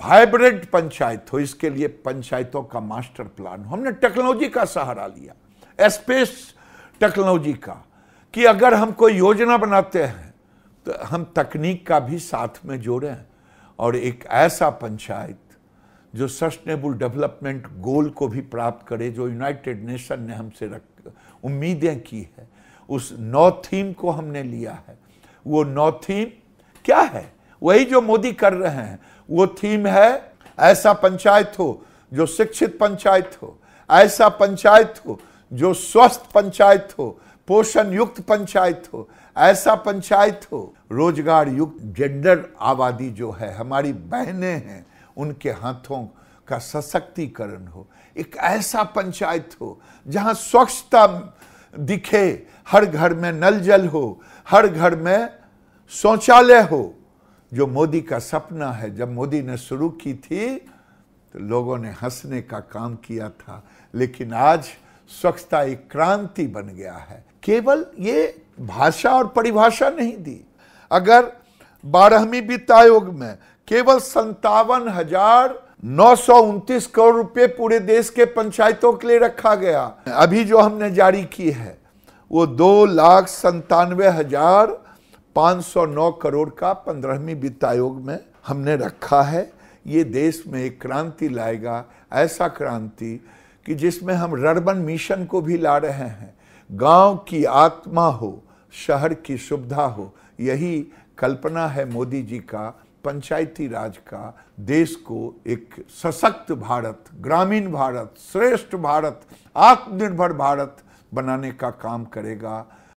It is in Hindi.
वाइब्रेंट पंचायत हो इसके लिए पंचायतों का मास्टर प्लान हो हमने टेक्नोलॉजी का सहारा लिया स्पेस टेक्नोलॉजी का कि अगर हम कोई योजना बनाते हैं तो हम तकनीक का भी साथ में हैं और एक ऐसा पंचायत जो सस्टेनेबल डेवलपमेंट गोल को भी प्राप्त करे जो यूनाइटेड नेशन ने हमसे रख उम्मीदें की है उस नौ थीम को हमने लिया है वो नौ थीम क्या है वही जो मोदी कर रहे हैं वो थीम है ऐसा पंचायत हो जो शिक्षित पंचायत हो ऐसा पंचायत हो जो स्वस्थ पंचायत हो पोषण युक्त पंचायत हो ऐसा पंचायत हो रोजगार युक्त जेंडर आबादी जो है हमारी बहनें हैं उनके हाथों का सशक्तिकरण हो एक ऐसा पंचायत हो जहां स्वच्छता दिखे हर घर में नल जल हो हर घर में शौचालय हो जो मोदी का सपना है जब मोदी ने शुरू की थी तो लोगों ने हंसने का काम किया था लेकिन आज स्वच्छता एक क्रांति बन गया है केवल ये भाषा और परिभाषा नहीं दी अगर बारहवीं वित्त आयोग में केवल संतावन हजार नौ सौ उनतीस करोड़ रुपए पूरे देश के पंचायतों के लिए रखा गया अभी जो हमने जारी की है वो दो लाख संतानवे हजार 509 करोड़ का पंद्रहवीं वित्त आयोग में हमने रखा है ये देश में एक क्रांति लाएगा ऐसा क्रांति कि जिसमें हम रर्बन मिशन को भी ला रहे हैं गांव की आत्मा हो शहर की सुविधा हो यही कल्पना है मोदी जी का पंचायती राज का देश को एक सशक्त भारत ग्रामीण भारत श्रेष्ठ भारत आत्मनिर्भर भारत बनाने का काम करेगा